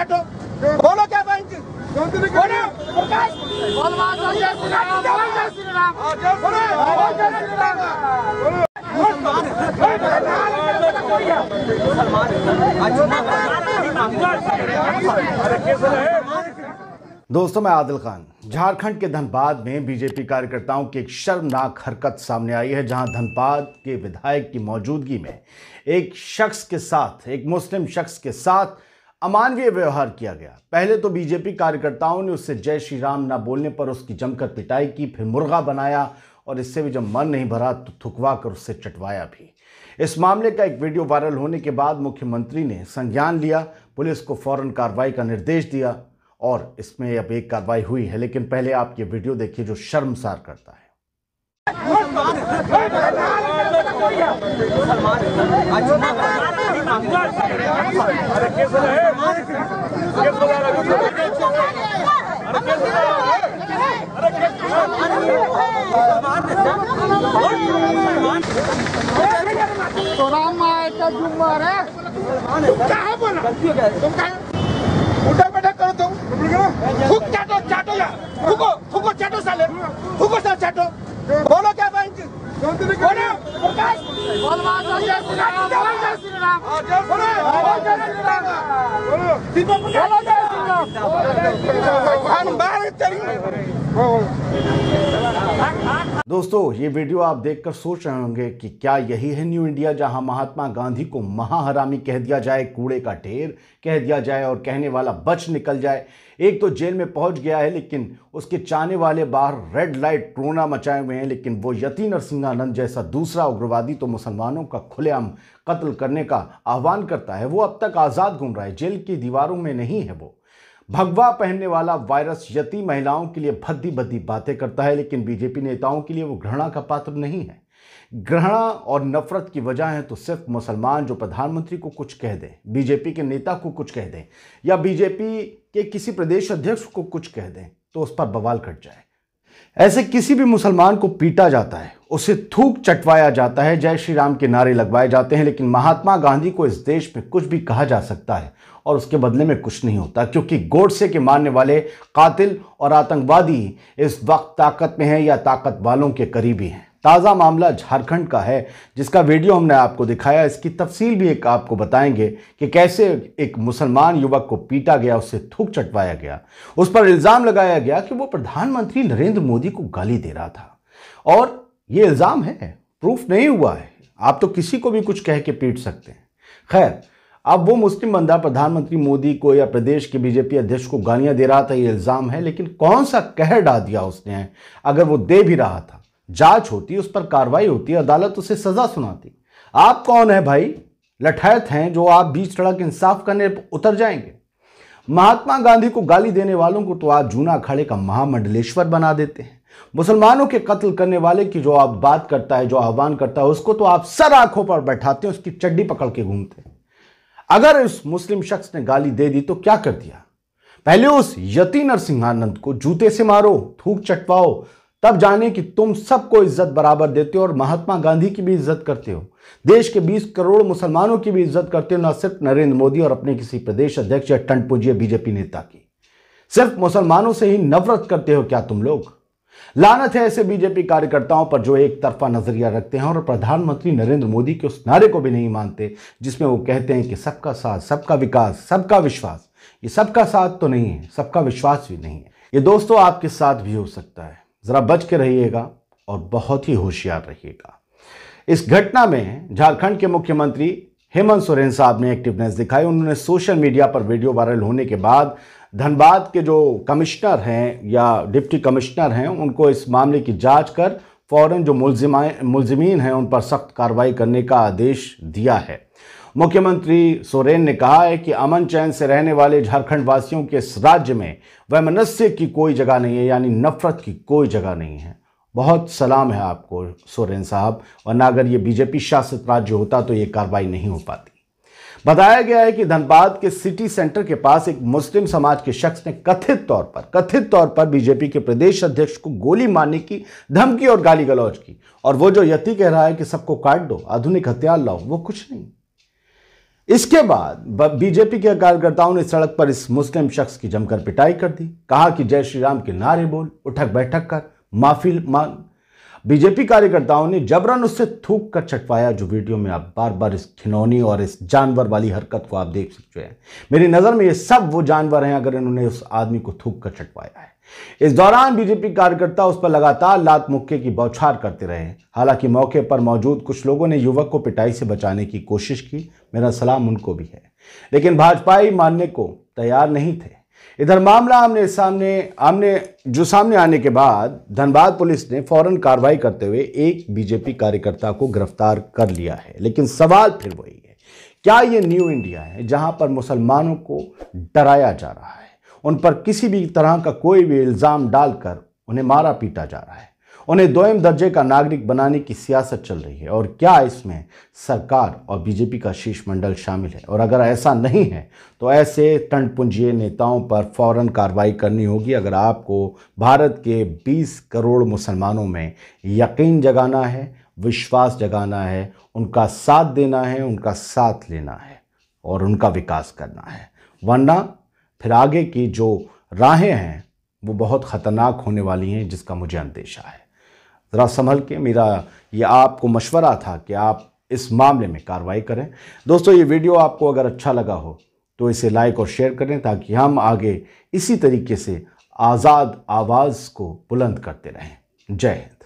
हटो बोलो क्या भाई बोलो हाँ, दोस्तों मैं आदिल खान झारखंड के धनबाद में बीजेपी कार्यकर्ताओं की एक शर्मनाक हरकत सामने आई है जहां धनबाद के विधायक की मौजूदगी में एक शख्स के साथ एक मुस्लिम शख्स के साथ अमानवीय व्यवहार किया गया पहले तो बीजेपी कार्यकर्ताओं ने उससे जय श्री राम ना बोलने पर उसकी जमकर पिटाई की फिर मुर्गा बनाया और इससे भी जब मन नहीं भरा तो थुकवा कर उससे चटवाया भी इस मामले का एक वीडियो वायरल होने के बाद मुख्यमंत्री ने संज्ञान लिया पुलिस को फौरन कार्रवाई का निर्देश दिया और इसमें अब एक कार्रवाई हुई है लेकिन पहले आप ये वीडियो देखिए जो शर्मसार करता है मुसलमान अरे केस है केस बजा रहा अरे केस अरे केस तो राम माए का जुम्मर है तुम कहा बोला तुम कहा उठा बैठा करो तुम फूक चाटो चाटो यार फूको फूको चाटो साले फूको साले चाटो बोलो क्या बैंक बोलो Bana bağırıp derim. दोस्तों ये वीडियो आप देखकर सोच रहे होंगे कि क्या यही है न्यू इंडिया जहां महात्मा गांधी को महाहरामी कह दिया जाए कूड़े का ढेर कह दिया जाए और कहने वाला बच निकल जाए एक तो जेल में पहुंच गया है लेकिन उसके चाहने वाले बाहर रेड लाइट ट्रोना मचाए हुए हैं लेकिन वो यति नरसिंहानंद जैसा दूसरा उग्रवादी तो मुसलमानों का खुलेआम कत्ल करने का आह्वान करता है वो अब तक आज़ाद घूम रहा है जेल की दीवारों में नहीं है वो भगवा पहनने वाला वायरस यति महिलाओं के लिए भद्दी भद्दी बातें करता है लेकिन बीजेपी नेताओं के लिए वो घृणा का पात्र नहीं है घृणा और नफरत की वजह है तो सिर्फ मुसलमान जो प्रधानमंत्री को कुछ कह दें बीजेपी के नेता को कुछ कह दें या बीजेपी के किसी प्रदेश अध्यक्ष को कुछ कह दें तो उस पर बवाल कट जाए ऐसे किसी भी मुसलमान को पीटा जाता है उसे थूक चटवाया जाता है जय श्री राम के नारे लगवाए जाते हैं लेकिन महात्मा गांधी को इस देश में कुछ भी कहा जा सकता है और उसके बदले में कुछ नहीं होता क्योंकि गोडसे के मानने वाले कातिल और आतंकवादी इस वक्त ताकत में हैं या ताकत वालों के करीबी हैं ताज़ा मामला झारखंड का है जिसका वीडियो हमने आपको दिखाया इसकी तफसील भी एक आपको बताएंगे कि कैसे एक मुसलमान युवक को पीटा गया उससे थूक चटवाया गया उस पर इल्ज़ाम लगाया गया कि वो प्रधानमंत्री नरेंद्र मोदी को गाली दे रहा था और ये इल्ज़ाम है प्रूफ नहीं हुआ है आप तो किसी को भी कुछ कह के पीट सकते हैं खैर अब वो मुस्लिम बंदा प्रधानमंत्री मोदी को या प्रदेश के बीजेपी अध्यक्ष को गालियां दे रहा था ये इल्ज़ाम है लेकिन कौन सा कह डा दिया उसने अगर वो दे भी रहा था जांच होती उस पर कार्रवाई होती अदालत उसे सजा सुनाती आप कौन है भाई लठैत हैं जो आप बीच सड़क इंसाफ करने उतर जाएंगे महात्मा गांधी को गाली देने वालों को तो आप जूना अखाड़े का महामंडलेश्वर बना देते हैं मुसलमानों के कत्ल करने वाले की जो आप बात करता है जो आह्वान करता है उसको तो आप सर आंखों पर बैठाते हैं उसकी चड्डी पकड़ के घूमते हैं अगर उस मुस्लिम शख्स ने गाली दे दी तो क्या कर दिया पहले उस यति नरसिंहानंद को जूते से मारो थूक चटवाओ तब जाने कि तुम सबको इज्जत बराबर देते हो और महात्मा गांधी की भी इज्जत करते हो देश के 20 करोड़ मुसलमानों की भी इज्जत करते हो न सिर्फ नरेंद्र मोदी और अपने किसी प्रदेश अध्यक्ष या टंट पूजिए बीजेपी नेता की सिर्फ मुसलमानों से ही नफरत करते हो क्या तुम लोग लानत है ऐसे बीजेपी कार्यकर्ताओं पर जो एक तरफा नजरिया रखते हैं और प्रधानमंत्री नरेंद्र मोदी के उस नारे को भी नहीं मानते जिसमें वो कहते हैं कि सबका साथ सबका विकास सबका विश्वास ये सबका साथ तो नहीं है सबका विश्वास भी नहीं है ये दोस्तों आपके साथ भी हो सकता है ज़रा बच के रहिएगा और बहुत ही होशियार रहिएगा इस घटना में झारखंड के मुख्यमंत्री हेमंत सोरेन साहब ने एक्टिवनेस दिखाई उन्होंने सोशल मीडिया पर वीडियो वायरल होने के बाद धनबाद के जो कमिश्नर हैं या डिप्टी कमिश्नर हैं उनको इस मामले की जांच कर फ़ौरन जो मुलजिमा मुलजमीन हैं उन पर सख्त कार्रवाई करने का आदेश दिया है मुख्यमंत्री सोरेन ने कहा है कि अमन चैन से रहने वाले झारखंड वासियों के इस राज्य में वैमनस्य की कोई जगह नहीं है यानी नफरत की कोई जगह नहीं है बहुत सलाम है आपको सोरेन साहब वरना अगर ये बीजेपी शासित राज्य होता तो ये कार्रवाई नहीं हो पाती बताया गया है कि धनबाद के सिटी सेंटर के पास एक मुस्लिम समाज के शख्स ने कथित तौर पर कथित तौर पर बीजेपी के प्रदेश अध्यक्ष को गोली मारने की धमकी और गाली गलौज की और वो जो यति कह रहा है कि सबको काट दो आधुनिक हथियार लाओ वो कुछ नहीं इसके बाद बीजेपी के कार्यकर्ताओं ने सड़क पर इस मुस्लिम शख्स की जमकर पिटाई कर दी कहा कि जय श्री राम के नारे बोल उठक बैठक कर माफी मांग बीजेपी कार्यकर्ताओं ने जबरन उससे थूक कर चटवाया जो वीडियो में आप बार बार इस खिनौनी और इस जानवर वाली हरकत को आप देख सकते हैं मेरी नज़र में ये सब वो जानवर हैं अगर इन्होंने उस आदमी को थूक कर चटवाया है इस दौरान बीजेपी कार्यकर्ता उस पर लगातार लात मुक्के की बौछार करते रहे हालांकि मौके पर मौजूद कुछ लोगों ने युवक को पिटाई से बचाने की कोशिश की मेरा सलाम उनको भी है लेकिन भाजपाई मानने को तैयार नहीं थे इधर मामला आमने सामने आमने जो सामने आने के बाद धनबाद पुलिस ने फौरन कार्रवाई करते हुए एक बीजेपी कार्यकर्ता को गिरफ्तार कर लिया है लेकिन सवाल फिर वही है क्या ये न्यू इंडिया है जहां पर मुसलमानों को डराया जा रहा है उन पर किसी भी तरह का कोई भी इल्ज़ाम डालकर उन्हें मारा पीटा जा रहा है उन्हें दोयम दर्जे का नागरिक बनाने की सियासत चल रही है और क्या इसमें सरकार और बीजेपी का शीर्षमंडल शामिल है और अगर ऐसा नहीं है तो ऐसे टंडपुंजीय नेताओं पर फौरन कार्रवाई करनी होगी अगर आपको भारत के 20 करोड़ मुसलमानों में यकीन जगाना है विश्वास जगाना है उनका साथ देना है उनका साथ लेना है और उनका विकास करना है वरना फिर आगे की जो राहें हैं वो बहुत ख़तरनाक होने वाली हैं जिसका मुझे अंदेशा है ज़रा संभल के मेरा ये आपको मशवरा था कि आप इस मामले में कार्रवाई करें दोस्तों ये वीडियो आपको अगर अच्छा लगा हो तो इसे लाइक और शेयर करें ताकि हम आगे इसी तरीके से आज़ाद आवाज़ को बुलंद करते रहें जय हिंद